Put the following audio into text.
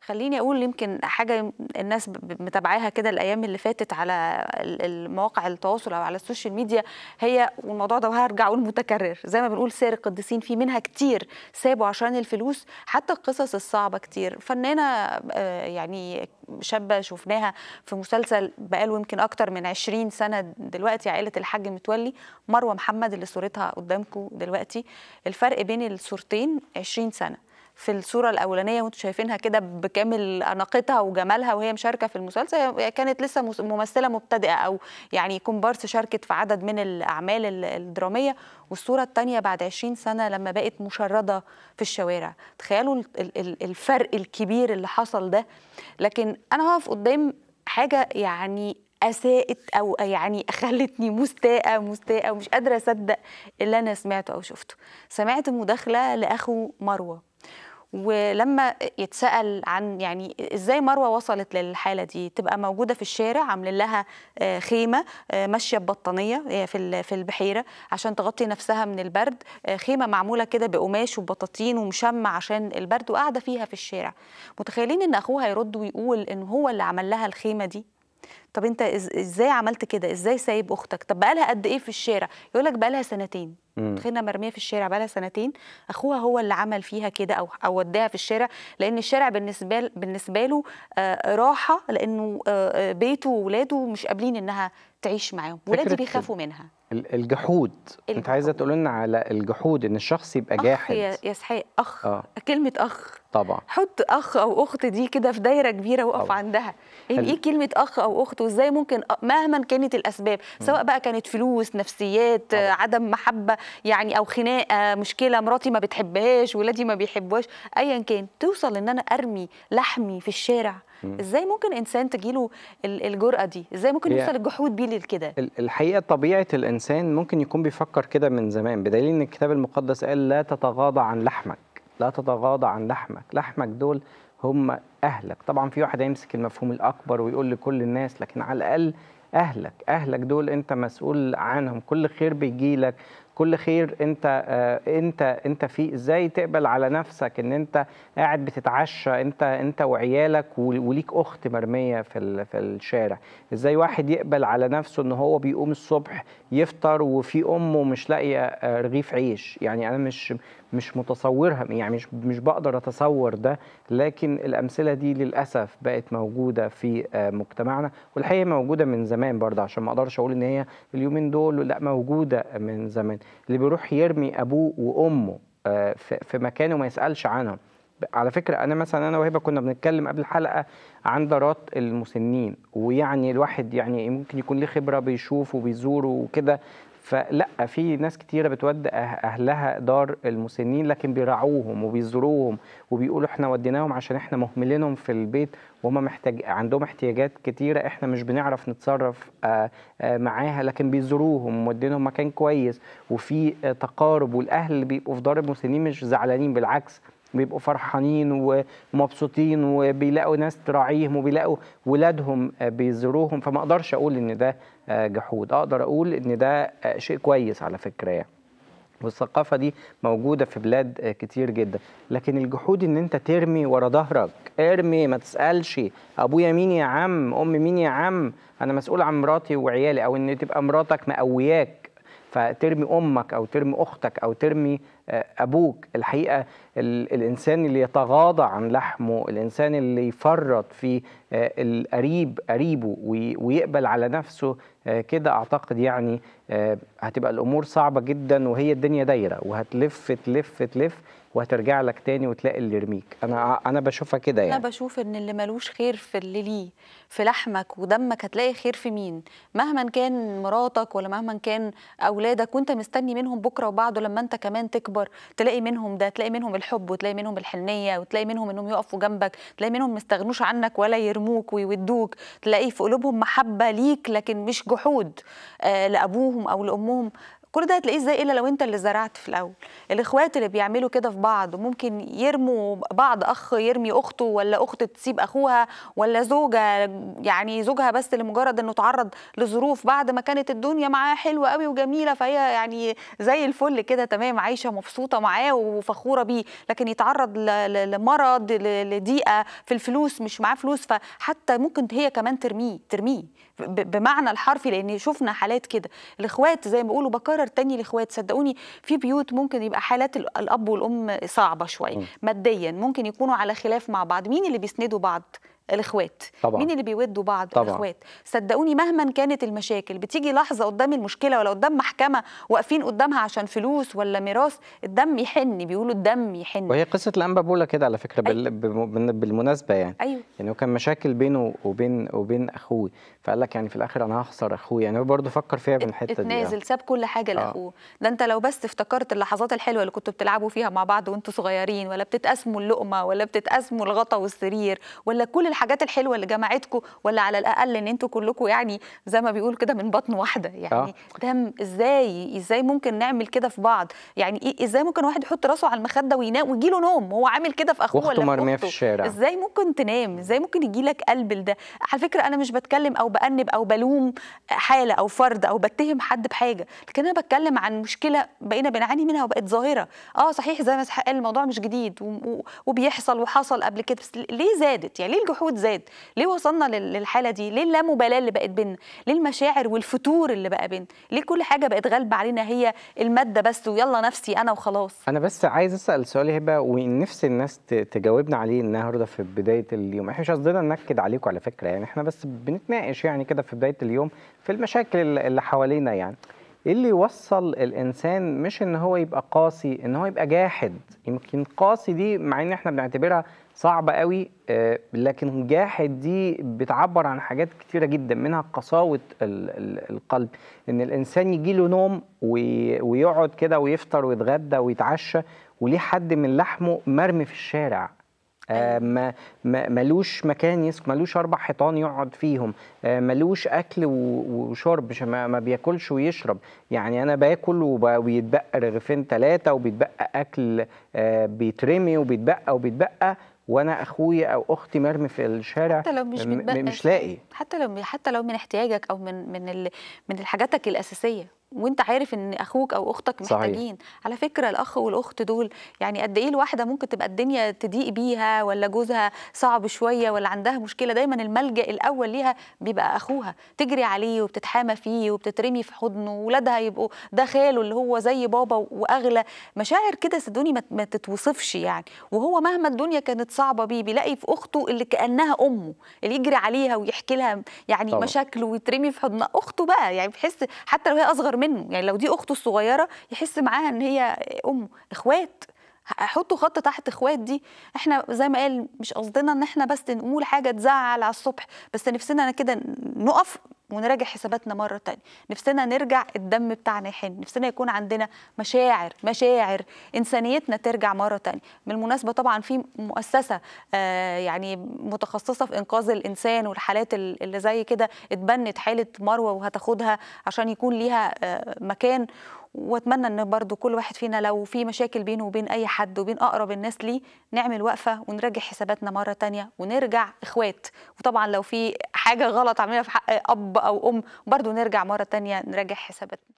خليني اقول يمكن حاجه الناس متابعاها كده الايام اللي فاتت على مواقع التواصل او على السوشيال ميديا هي والموضوع ده وهرجع اقول متكرر زي ما بنقول سير القديسين في منها كتير سابوا عشان الفلوس حتى القصص الصعبه كتير فنانه آه، يعني شابه شفناها في مسلسل بقاله يمكن اكتر من 20 سنه دلوقتي عائله الحاج متولي مروه محمد اللي صورتها قدامكم دلوقتي الفرق بين الصورتين 20 سنه في الصوره الاولانيه وانتم شايفينها كده بكامل اناقتها وجمالها وهي مشاركه في المسلسل كانت لسه ممثله مبتدئه او يعني كومبارس شاركت في عدد من الاعمال الدراميه والصوره الثانيه بعد 20 سنه لما بقت مشرده في الشوارع تخيلوا الفرق الكبير اللي حصل ده لكن انا هقف قدام حاجه يعني اساءت او يعني خلتني مستاءه مستاءه ومش قادره اصدق اللي انا سمعته او شفته سمعت مداخله لاخو مروه ولما يتسال عن يعني ازاي مروه وصلت للحاله دي تبقى موجوده في الشارع عاملين لها آه، خيمه آه، ماشيه ببطانيه آه، في في البحيره عشان تغطي نفسها من البرد خيمه معموله كده بقماش وبطاطين ومشمع عشان البرد وقاعده فيها في الشارع متخيلين ان اخوها يرد ويقول ان هو اللي عمل لها الخيمه دي طب انت ازاي عملت كده ازاي سايب اختك طب بقالها قد ايه في الشارع يقول لك بقالها سنتين تخيلنا مرميه في الشارع بقالها سنتين اخوها هو اللي عمل فيها كده او او وداها في الشارع لان الشارع بالنسبه بالنسبه له آه راحه لانه آه, آه، بيته واولاده مش قابلين انها تعيش معاهم ولادي بيخافوا منها الجحود. انت عايزه تقول لنا على الجحود ان الشخص يبقى جاحد اخ يا اسحاق اخ آه. كلمه اخ طبعا حط اخ او اخت دي كده في دايره كبيره واقف عندها يعني ايه كلمه اخ او اخت وازاي ممكن مهما كانت الاسباب سواء بقى كانت فلوس نفسيات أوه. عدم محبه يعني او خناقه مشكله مراتي ما بتحبهاش ولادي ما بيحبوهاش ايا كان توصل ان انا ارمي لحمي في الشارع ازاي ممكن انسان تجيله الجرأه دي ازاي ممكن يوصل الجحود بيه لكده الحقيقه طبيعه الانسان ممكن يكون بيفكر كده من زمان بدليل ان الكتاب المقدس قال لا تتغاضى عن لحمك لا تتغاضى عن لحمك لحمك دول هم اهلك طبعا في واحد هيمسك المفهوم الاكبر ويقول لكل الناس لكن على الاقل اهلك اهلك دول انت مسؤول عنهم كل خير بيجي لك كل خير انت آه، انت انت فيه ازاي تقبل على نفسك ان انت قاعد بتتعشى انت انت وعيالك وليك اخت مرميه في في الشارع ازاي واحد يقبل على نفسه ان هو بيقوم الصبح يفطر وفي امه مش لاقيه آه، رغيف عيش يعني انا مش مش متصورها يعني مش مش بقدر اتصور ده لكن الامثله دي للاسف بقت موجوده في آه، مجتمعنا والحقيقه موجوده من زمان برضه عشان ما اقدرش اقول ان هي اليومين دول لا موجوده من زمان اللي بيروح يرمي ابوه وامه آه، في مكانه وما يسالش عنهم على فكره انا مثلا انا وهبه كنا بنتكلم قبل الحلقه عن دارات المسنين ويعني الواحد يعني ممكن يكون ليه خبره بيشوف وبيزور وكده فلا في ناس كتيره بتودي أه-، اهلها دار المسنين لكن بيراعوهم وبيزوروهم وبيقولوا احنا وديناهم عشان احنا مهملينهم في البيت وهم محتاج عندهم احتياجات كتيره احنا مش بنعرف نتصرف آه، آه، معاها لكن بيزوروهم ومودينهم مكان كويس وفي تقارب والاهل اللي بيبقوا في دار المسنين مش زعلانين بالعكس بيبقوا فرحانين ومبسوطين وبيلاقوا ناس تراعيهم وبيلاقوا ولادهم بيزوروهم فما اقدرش اقول ان ده جحود اقدر اقول ان ده شيء كويس على فكره يعني والثقافه دي موجوده في بلاد كتير جدا لكن الجحود ان انت ترمي ورا ظهرك ارمي ما تسالش ابويا مين يا عم ام مين يا عم انا مسؤول عن مراتي وعيالي او ان تبقى مراتك مقوياك فترمي امك او ترمي اختك او ترمي ابوك الحقيقه الانسان اللي يتغاضى عن لحمه الانسان اللي يفرط في آه، القريب قريبه ويقبل على نفسه آه، كده اعتقد يعني آه، هتبقى الامور صعبه جدا وهي الدنيا دايره وهتلف تلف تلف وهترجع لك تاني وتلاقي اللي يرميك انا انا بشوفها كده يعني انا بشوف ان اللي ملوش خير في اللي ليه في لحمك ودمك هتلاقي خير في مين مهما كان مراتك ولا مهما كان اولادك وانت مستني منهم بكره وبعده لما انت كمان تكبر تلاقي منهم ده تلاقي منهم الحب وتلاقي منهم الحنيه وتلاقي منهم انهم يقفوا جنبك تلاقي منهم مستغنوش عنك ولا يرموك ويودوك تلاقي في قلوبهم محبه ليك لكن مش جحود آه لابوهم او لامهم كل ده هتلاقيه ازاي الا لو انت اللي زرعت في الاول الاخوات اللي بيعملوا كده في بعض ممكن يرموا بعض اخ يرمي اخته ولا اخت تسيب اخوها ولا زوجه يعني زوجها بس لمجرد انه تعرض لظروف بعد ما كانت الدنيا معاه حلوه قوي وجميله فهي يعني زي الفل كده تمام عايشه مبسوطه معاه وفخوره بيه لكن يتعرض لمرض لضيقه في الفلوس مش معاه فلوس فحتى ممكن هي كمان ترميه ترميه بمعنى الحرفي لان شفنا حالات كده الاخوات زي ما بيقولوا بكرر تاني الاخوات صدقوني في بيوت ممكن يبقى حالات الاب والام صعبه شويه ماديا ممكن يكونوا على خلاف مع بعض مين اللي بيسندوا بعض الاخوات طبعا. مين اللي بيودوا بعض طبعا. الاخوات صدقوني مهما كانت المشاكل بتيجي لحظه قدام المشكله ولا قدام محكمه واقفين قدامها عشان فلوس ولا ميراث الدم يحن بيقولوا الدم يحن وهي قصه الانبا بولا كده على فكره بال... أيوة. بالمناسبه يعني أيوه. يعني هو كان مشاكل بينه وبين وبين اخوه فقال لك يعني في الاخر انا هخسر اخوي يعني هو برضه فكر فيها من الحته دي يعني. اتنازل ساب كل حاجه آه. لاخوه ده انت لو بس افتكرت اللحظات الحلوه اللي كنتوا بتلعبوا فيها مع بعض وانتوا صغيرين ولا بتتقاسموا اللقمه ولا بتتقاسموا الغطا والسرير ولا كل الحاجات الحلوه اللي جمعتكم ولا على الاقل ان انتوا كلكم يعني زي ما بيقولوا كده من بطن واحده يعني ده آه. ازاي ازاي ممكن نعمل كده في بعض يعني إيه ازاي ممكن واحد يحط راسه على المخده وينام ويجي له نوم هو عامل كده في اخوه ولا مرميه في الشارع ازاي ممكن تنام ازاي ممكن يجي لك قلب لده على فكره انا مش بتكلم او بانب او بلوم حاله او فرد او بتهم حد بحاجه لكن انا بتكلم عن مشكله بقينا بنعاني منها وبقت ظاهره اه صحيح زي ما قال الموضوع مش جديد وبيحصل وحصل قبل كده بس ليه زادت يعني ليه الجحود التفاوت زاد ليه وصلنا للحاله دي ليه اللامبالاه اللي بقت بينا ليه المشاعر والفتور اللي بقى بينا ليه كل حاجه بقت غالبه علينا هي الماده بس ويلا نفسي انا وخلاص انا بس عايز اسال سؤال هبه ونفس الناس تجاوبنا عليه النهارده في بدايه اليوم احنا مش قصدنا ننكد عليكم على فكره يعني احنا بس بنتناقش يعني كده في بدايه اليوم في المشاكل اللي حوالينا يعني ايه اللي يوصل الانسان مش ان هو يبقى قاسي ان هو يبقى جاحد يمكن قاسي دي مع ان احنا بنعتبرها صعبه قوي آه، لكن جاحد دي بتعبر عن حاجات كتيره جدا منها قساوه القلب ان الانسان يجي له نوم ويقعد كده ويفطر ويتغدى ويتعشى وليه حد من لحمه مرمي في الشارع آه، أيوة. ما ملوش مكان يسكن ملوش اربع حيطان يقعد فيهم آه، ملوش اكل وشرب ما بياكلش ويشرب يعني انا باكل وبيتبقى رغيفين ثلاثه وبيتبقى اكل بيترمي وبيتبقى وبيتبقى وانا اخويا او اختي مرمي في الشارع حتى لو مش مش لاقي حتى لو حتى لو من احتياجك او من من من حاجاتك الاساسيه وانت عارف ان اخوك او اختك محتاجين صحيح. على فكره الاخ والاخت دول يعني قد ايه الواحده ممكن تبقى الدنيا تضيق بيها ولا جوزها صعب شويه ولا عندها مشكله دايما الملجا الاول ليها بيبقى اخوها تجري عليه وبتتحامى فيه وبتترمي في حضنه ولادها يبقوا ده خاله اللي هو زي بابا واغلى مشاعر كده صدقوني ما تتوصفش يعني وهو مهما الدنيا كانت صعبه بيه بيلاقي في اخته اللي كانها امه اللي يجري عليها ويحكي لها يعني طبعا. مشاكله ويترمي في حضنها اخته بقى يعني بحس حتى لو هي اصغر منه يعني لو دي اخته الصغيره يحس معاها ان هي امه اخوات احطوا خط تحت اخوات دي احنا زي ما قال مش قصدنا ان احنا بس نقول حاجه تزعل على الصبح بس نفسنا كده نقف ونراجع حساباتنا مرة تانية نفسنا نرجع الدم بتاعنا يحن نفسنا يكون عندنا مشاعر مشاعر إنسانيتنا ترجع مرة تانية بالمناسبة طبعا في مؤسسة آه يعني متخصصة في إنقاذ الإنسان والحالات اللي زي كده اتبنت حالة مروة وهتاخدها عشان يكون ليها آه مكان واتمنى ان برضو كل واحد فينا لو في مشاكل بينه وبين اي حد وبين اقرب الناس ليه نعمل وقفه ونراجع حساباتنا مره تانية ونرجع اخوات وطبعا لو في حاجه غلط عاملينها في حق اب او ام برضو نرجع مره تانية نراجع حساباتنا